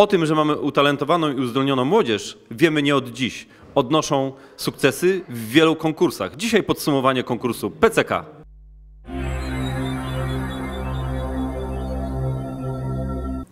O tym, że mamy utalentowaną i uzdolnioną młodzież, wiemy nie od dziś. Odnoszą sukcesy w wielu konkursach. Dzisiaj podsumowanie konkursu PCK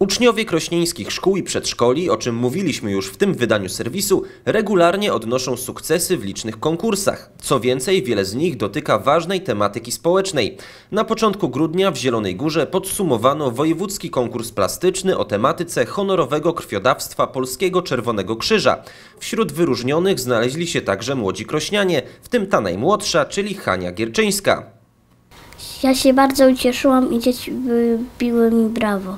Uczniowie krośnieńskich szkół i przedszkoli, o czym mówiliśmy już w tym wydaniu serwisu, regularnie odnoszą sukcesy w licznych konkursach. Co więcej, wiele z nich dotyka ważnej tematyki społecznej. Na początku grudnia w Zielonej Górze podsumowano wojewódzki konkurs plastyczny o tematyce honorowego krwiodawstwa Polskiego Czerwonego Krzyża. Wśród wyróżnionych znaleźli się także młodzi krośnianie, w tym ta najmłodsza, czyli Hania Gierczyńska. Ja się bardzo ucieszyłam i dzieci wybiły mi brawo.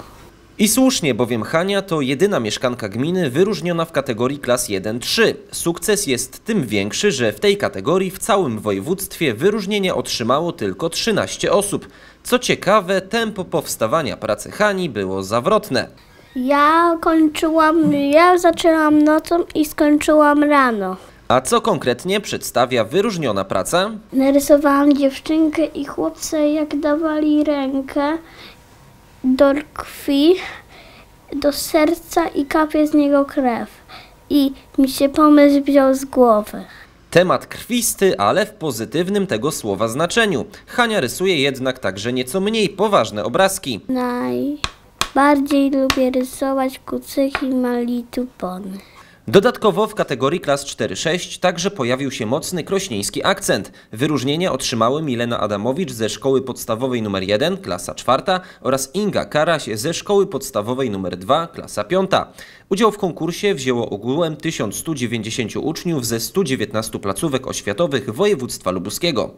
I słusznie, bowiem Hania to jedyna mieszkanka gminy wyróżniona w kategorii klas 1-3. Sukces jest tym większy, że w tej kategorii w całym województwie wyróżnienie otrzymało tylko 13 osób. Co ciekawe, tempo powstawania pracy Hani było zawrotne. Ja kończyłam, ja zaczęłam nocą i skończyłam rano. A co konkretnie przedstawia wyróżniona praca? Narysowałam dziewczynkę i chłopca, jak dawali rękę do krwi, do serca i kapie z niego krew. I mi się pomysł wziął z głowy. Temat krwisty, ale w pozytywnym tego słowa znaczeniu. Hania rysuje jednak także nieco mniej poważne obrazki. Najbardziej lubię rysować kucyki, mali Dodatkowo w kategorii klas 4-6 także pojawił się mocny krośnieński akcent. Wyróżnienie otrzymały Milena Adamowicz ze Szkoły Podstawowej nr 1, klasa 4 oraz Inga Karaś ze Szkoły Podstawowej nr 2, klasa 5. Udział w konkursie wzięło ogółem 1190 uczniów ze 119 placówek oświatowych województwa lubuskiego.